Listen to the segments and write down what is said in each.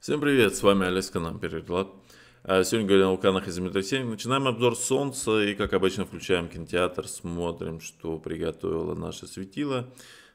Всем привет, с вами Олег Канам Переклад. А, сегодня говорим о канах из метро Начинаем обзор солнца и, как обычно, включаем кинотеатр, смотрим, что приготовило наше светило.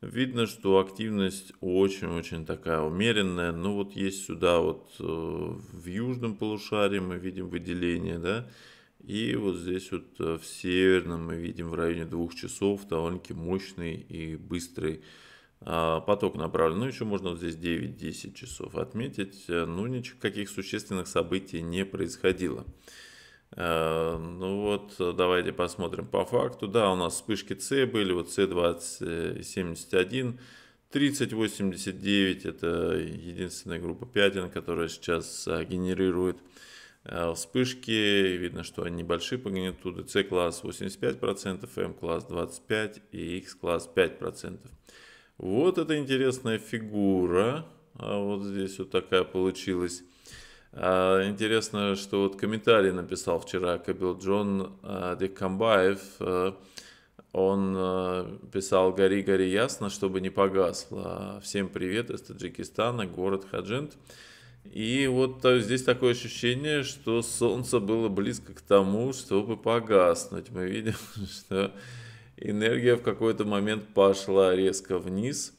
Видно, что активность очень-очень такая умеренная. Ну вот есть сюда вот э, в южном полушарии мы видим выделение, да, и вот здесь вот э, в северном мы видим в районе двух часов довольно-таки мощный и быстрый а, поток направлен. Ну, еще можно вот здесь 9-10 часов отметить. Э, ну, никаких существенных событий не происходило. Э, ну вот, э, давайте посмотрим по факту. Да, у нас вспышки С были, вот С2071, 3089, это единственная группа пятен, которая сейчас генерирует вспышки. Видно, что они небольшие по магнитуде. С-класс 85%, М-класс 25% и X-класс 5%. Вот это интересная фигура. А вот здесь вот такая получилась. А, интересно, что вот комментарий написал вчера Кабил Джон а, Декамбаев. А, он а, писал «Гори, гори ясно, чтобы не погасло». Всем привет из Таджикистана, город Хаджент. И вот здесь такое ощущение, что солнце было близко к тому, чтобы погаснуть. Мы видим, что энергия в какой-то момент пошла резко вниз.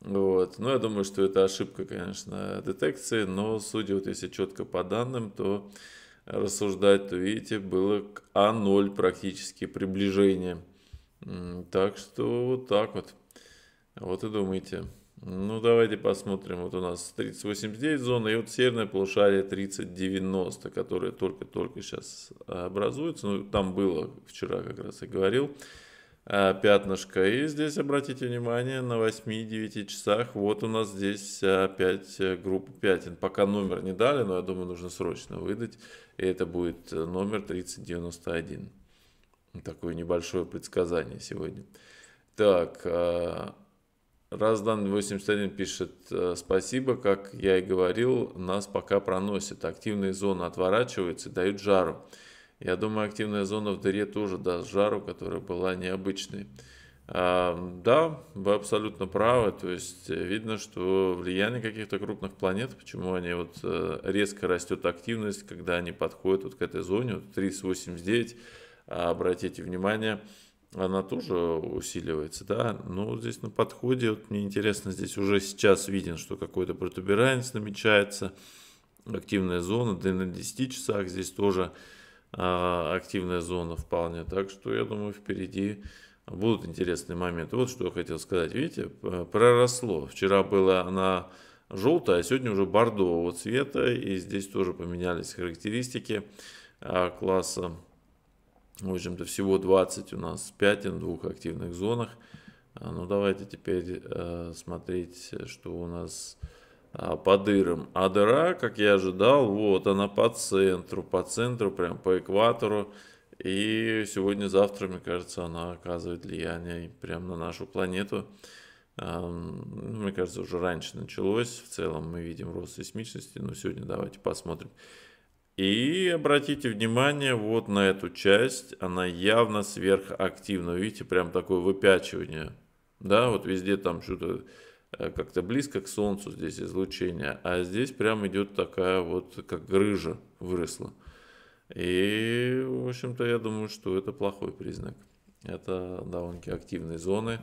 Вот. Ну, я думаю, что это ошибка, конечно, детекции, но судя вот если четко по данным, то рассуждать, то видите, было к А0 практически приближение. Так что вот так вот. Вот и думайте. Ну, давайте посмотрим. Вот у нас 3089 зона, и вот северное полушарие 3090, которое только-только сейчас образуется. Ну, там было вчера, как раз и говорил. А, пятнышко. И здесь обратите внимание, на 8-9 часах вот у нас здесь опять а, э, группа пятен. Пока номер не дали, но я думаю, нужно срочно выдать. И это будет э, номер 3091. Такое небольшое предсказание сегодня. Так, а, Раздан 81 пишет, э, спасибо, как я и говорил, нас пока проносит. Активные зоны отворачиваются и дают жару. Я думаю, активная зона в дыре тоже даст жару, которая была необычной. А, да, вы абсолютно правы. То есть э, видно, что влияние каких-то крупных планет, почему они вот э, резко растет активность, когда они подходят вот к этой зоне, вот 389, а обратите внимание, она тоже усиливается, да, но ну, вот здесь на подходе, вот мне интересно, здесь уже сейчас виден, что какой-то протуберанец намечается, активная зона, да и на 10 часах здесь тоже а, активная зона вполне. Так что я думаю, впереди будут интересные моменты. Вот что я хотел сказать. Видите, проросло. Вчера было она желтая, а сегодня уже бордового цвета. И здесь тоже поменялись характеристики а, класса. В общем-то, всего 20 у нас пятен в двух активных зонах. А, ну, давайте теперь э, смотреть, что у нас... А, по дырам, А дыра, как я ожидал, вот она по центру, по центру, прям по экватору. И сегодня-завтра, мне кажется, она оказывает влияние прямо на нашу планету. Ну, мне кажется, уже раньше началось. В целом мы видим рост сейсмичности, но сегодня давайте посмотрим. И обратите внимание вот на эту часть, она явно сверхактивна. Видите, прям такое выпячивание. Да, вот везде там что-то Э, как-то близко к Солнцу здесь излучение, а здесь прям идет такая вот, как грыжа выросла. И, в общем-то, я думаю, что это плохой признак. Это довольно-таки активные зоны,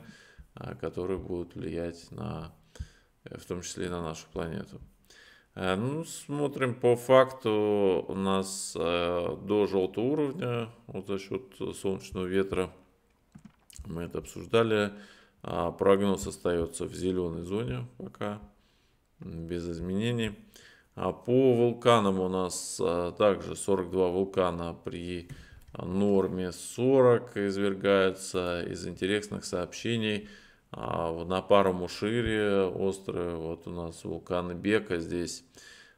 а, которые будут влиять на, э, в том числе и на нашу планету. Э, ну, смотрим по факту, у нас до желтого уровня, вот за счет солнечного ветра, мы это обсуждали, а Прогноз остается в зеленой зоне пока, без изменений. А по вулканам у нас а, также 42 вулкана при норме 40 извергаются из интересных сообщений. А, на пару Мушире острые, вот у нас вулкан Бека здесь.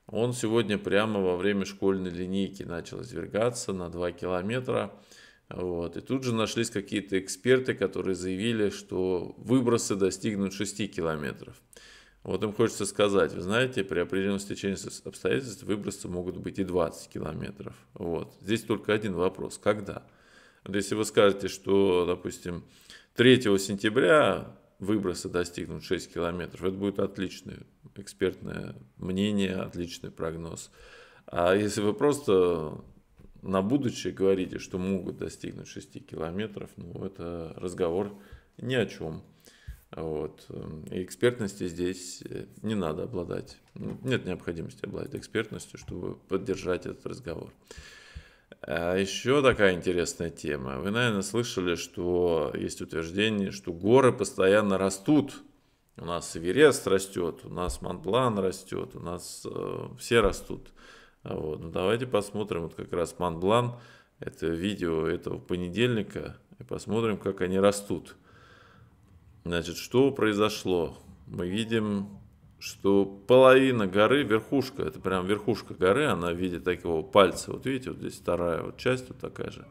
Он сегодня прямо во время школьной линейки начал извергаться на 2 километра. Вот. И тут же нашлись какие-то эксперты, которые заявили, что выбросы достигнут 6 километров. Вот им хочется сказать, вы знаете, при определенном стечении обстоятельств выбросы могут быть и 20 километров. Вот. Здесь только один вопрос, когда? если вы скажете, что, допустим, 3 сентября выбросы достигнут 6 километров, это будет отличное экспертное мнение, отличный прогноз. А если вы просто на будущее говорите, что могут достигнуть 6 километров, ну, это разговор ни о чем. Вот. И экспертности здесь э, не надо обладать. Ну, нет необходимости обладать экспертностью, чтобы поддержать этот разговор. А еще такая интересная тема. Вы, наверное, слышали, что есть утверждение, что горы постоянно растут. У нас Эверест растет, у нас Монблан растет, у нас э, все растут. А вот. Ну, давайте посмотрим вот как раз Монблан, это видео этого понедельника, и посмотрим, как они растут. Значит, что произошло? Мы видим, что половина горы, верхушка, это прям верхушка горы, она в виде такого пальца. Вот видите, вот здесь вторая вот часть вот такая же.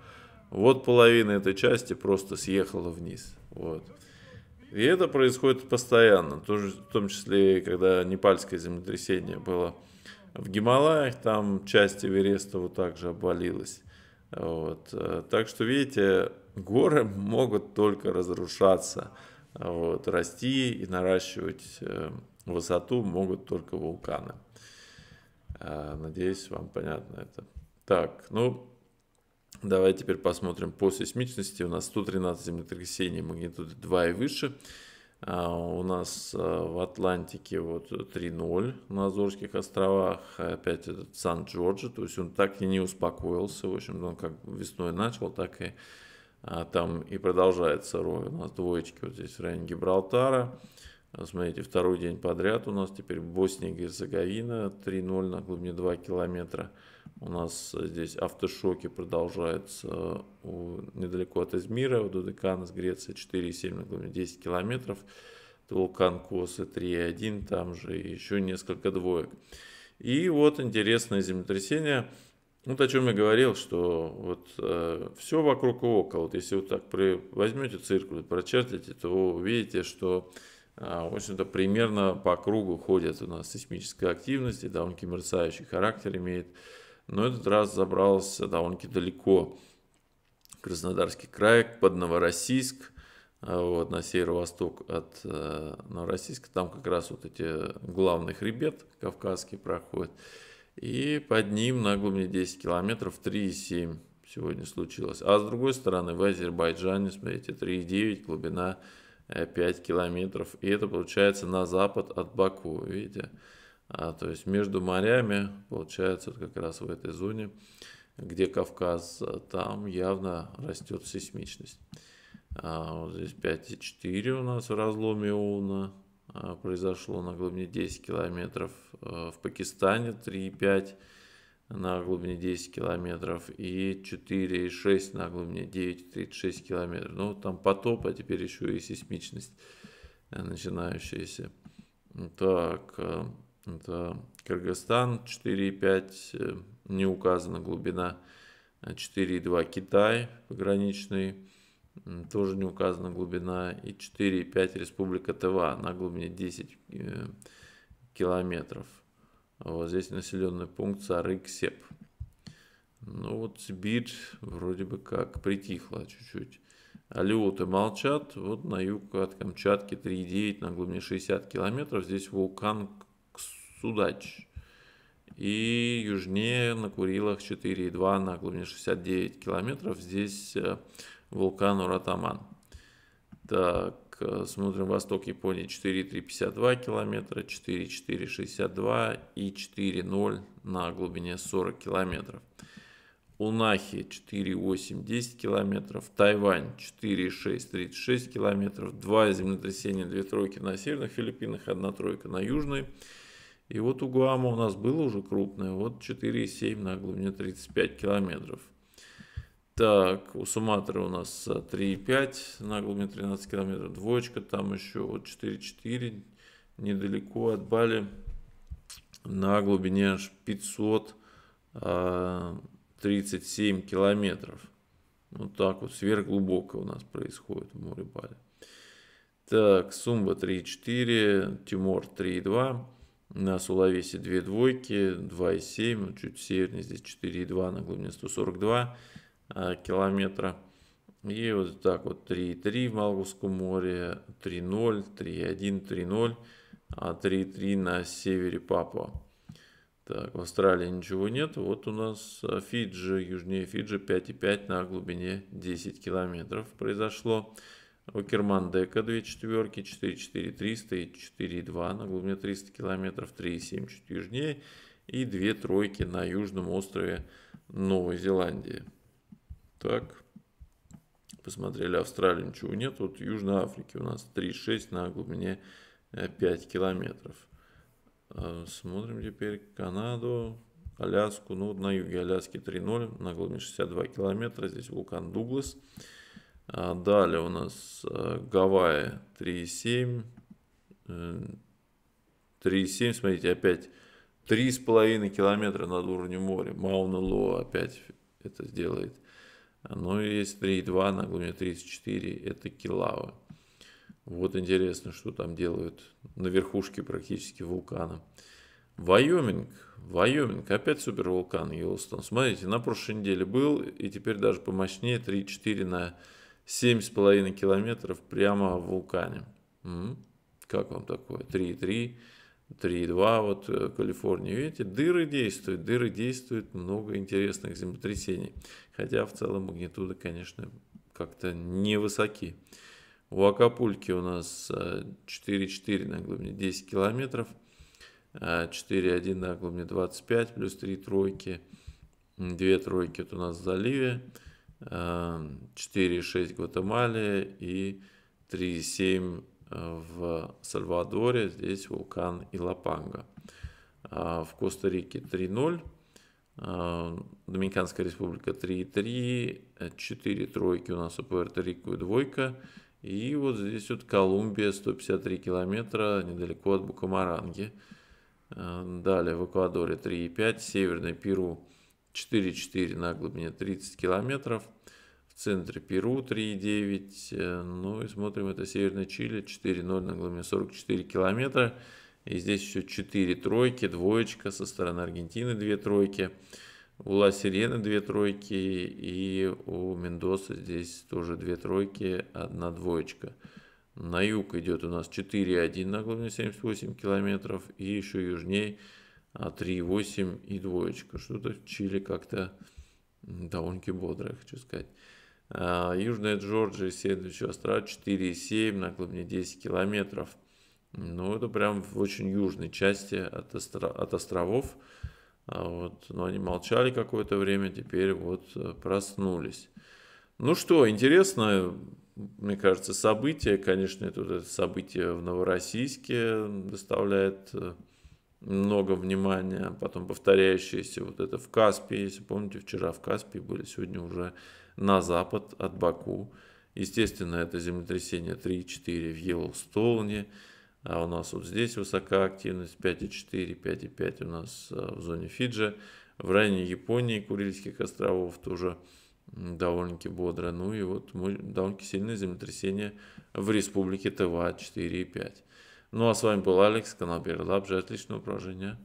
Вот половина этой части просто съехала вниз. Вот. И это происходит постоянно, в том числе, когда непальское землетрясение было в Гималаях там часть Эвереста вот так же обвалилась. Вот. Так что, видите, горы могут только разрушаться. Вот. Расти и наращивать э, высоту могут только вулканы. Э, надеюсь, вам понятно это. Так, ну, давай теперь посмотрим по сейсмичности. У нас 113 землетрясений магнитуды 2 и выше. А, у нас а, в Атлантике вот 3-0 на Азорских островах, а опять этот Сан-Джорджи, то есть он так и не успокоился, в общем, он как весной начал, так и там и продолжается рой. У нас двоечки вот здесь в районе Гибралтара. А смотрите, второй день подряд у нас теперь Босния и Герцеговина 3-0 на глубине 2 километра. У нас э, здесь автошоки продолжаются у, недалеко от Измира, у Дудекана с Греции 4,7 на глубине 10 километров. Вулкан Косы 3,1, там же еще несколько двоек. И вот интересное землетрясение. Вот о чем я говорил, что вот э, все вокруг и около. Вот если вот так при, возьмете циркуль, прочертите, то увидите, что а, в общем-то, примерно по кругу ходят у нас сейсмическая активность, и довольно-таки мерцающий характер имеет. Но этот раз забрался довольно-таки далеко. Краснодарский край, под Новороссийск, а, вот, на северо-восток от э, Новороссийска. Там как раз вот эти главный хребет кавказский проходит. И под ним на глубине 10 километров 3,7 сегодня случилось. А с другой стороны, в Азербайджане, смотрите, 3,9 глубина 5 э, километров. И это получается на запад от Баку, видите? А, то есть между морями, получается, вот как раз в этой зоне, где Кавказ, там явно растет сейсмичность. А, вот здесь 5,4 у нас в разломе Оуна а, произошло на глубине 10 километров. Э, в Пакистане 3,5 на глубине 10 километров и 4,6 на глубине 9,36 километров. Ну, там потоп, а теперь еще и сейсмичность э, начинающаяся. Так, э, это Кыргызстан 4,5, э, не указана глубина. 4,2 Китай пограничный, тоже не указана глубина. И 4,5 Республика Тыва на глубине 10 километров. Вот здесь населенный пункт Сарыксеп. Ну вот Сибирь вроде бы как притихла чуть-чуть. Алиоты молчат. Вот на юг от Камчатки 3,9 на глубине 60 километров. Здесь вулкан Судач. И южнее на Курилах 4,2 на глубине 69 километров. Здесь э, вулкан Уратаман. Так, Э, смотрим восток Японии 4,352 километра, 4,462 и 4,0 на глубине 40 километров. Унахи 4,810 километров, Тайвань 4,636 километров, два землетрясения, две тройки на северных Филиппинах, одна тройка на южной. И вот у Гуама у нас было уже крупное, вот 4,7 на глубине 35 километров. Так, у Суматры у нас 3,5 на глубине 13 километров. Двоечка, там еще вот 4,4 недалеко от Бали на глубине аж 537 а, километров. Вот так вот сверхглубоко у нас происходит в море Бали. Так, Сумба 3,4, Тимор 3,2, на Сулавесе 2 двойки, 2,7, чуть севернее здесь 4,2 на глубине 142 Э, километра. И вот так вот 3,3 в Малгузском море, 3,0, 3,1, 3,0, а 3,3 на севере Папуа. Так, в Австралии ничего нет. Вот у нас э, Фиджи, южнее Фиджи 5,5 на глубине 10 километров произошло. У Кермандека 2 четверки, 4,4,300 и 4,2 на глубине 300 километров, 3,7 чуть южнее и 2 тройки на южном острове Новой Зеландии. Так. Посмотрели Австралию, ничего нет. Вот Южной Африки у нас 3,6 на глубине 5 э, километров. Э, смотрим теперь Канаду, Аляску. Ну, вот на юге Аляски 3,0 на глубине 62 километра. Здесь вулкан Дуглас. Э, далее у нас Гавайи 3,7. 3,7, смотрите, опять 3,5 километра над уровнем моря. Мауна Лоа опять это сделает. Ну и есть 3,2 на глубине 34, это Килава. Вот интересно, что там делают на верхушке практически вулкана. Вайоминг, Вайоминг, опять супервулкан Йеллстон. Смотрите, на прошлой неделе был, и теперь даже помощнее 3,4 на 7,5 километров прямо в вулкане. М -м. Как вам такое? 3,3 3,2, вот э, Калифорния, видите, дыры действуют, дыры действуют, много интересных землетрясений. Хотя в целом магнитуды, конечно, как-то невысоки. У Акапульки у нас 4,4 э, на глубине 10 километров, 4,1 э, на глубине 25, плюс 3 тройки, 2 тройки вот у нас в заливе, 4,6 Гватемале и 3,7 Э, в Сальвадоре, здесь вулкан Илапанга. А, в Коста-Рике 3-0, а, Доминиканская республика 3-3, 4 тройки у нас у а Пуэрто-Рико и двойка. И вот здесь вот Колумбия, 153 километра, недалеко от Букамаранги. Э, далее в Эквадоре 3,5, Северной Перу 4,4 на глубине 30 километров – в центре Перу 3,9. Э, ну и смотрим, это Северная Чили 4,0 на глубине 44 километра. И здесь еще 4 тройки, двоечка со стороны Аргентины 2 тройки. У Ла Сирена 2 тройки и у Мендоса здесь тоже 2 тройки, одна двоечка. На юг идет у нас 4,1 на глубине 78 километров и еще южнее 3,8 а, и двоечка. Что-то в Чили как-то довольно-таки бодрое, хочу сказать. А, Южная Джорджия, следующий острова 4,7 на глубине 10 километров. Ну, это прям в очень южной части от, остро... от островов. А вот. Но они молчали какое-то время, теперь вот э, проснулись. Ну что, интересно, мне кажется, событие, конечно, это, это событие в Новороссийске доставляет э, много внимания, потом повторяющиеся вот это в Каспии, если помните, вчера в Каспии были, сегодня уже на запад от Баку. Естественно, это землетрясение 3,4 в Йеллстоуне, а у нас вот здесь высока активность 5,4, 5,5 у нас а, в зоне Фиджи. В районе Японии, Курильских островов тоже довольно-таки бодро. Ну и вот довольно-таки сильное землетрясение в республике ТВА 4,5. Ну а с вами был Алекс, канал Перелабжи. Отличного упражнения.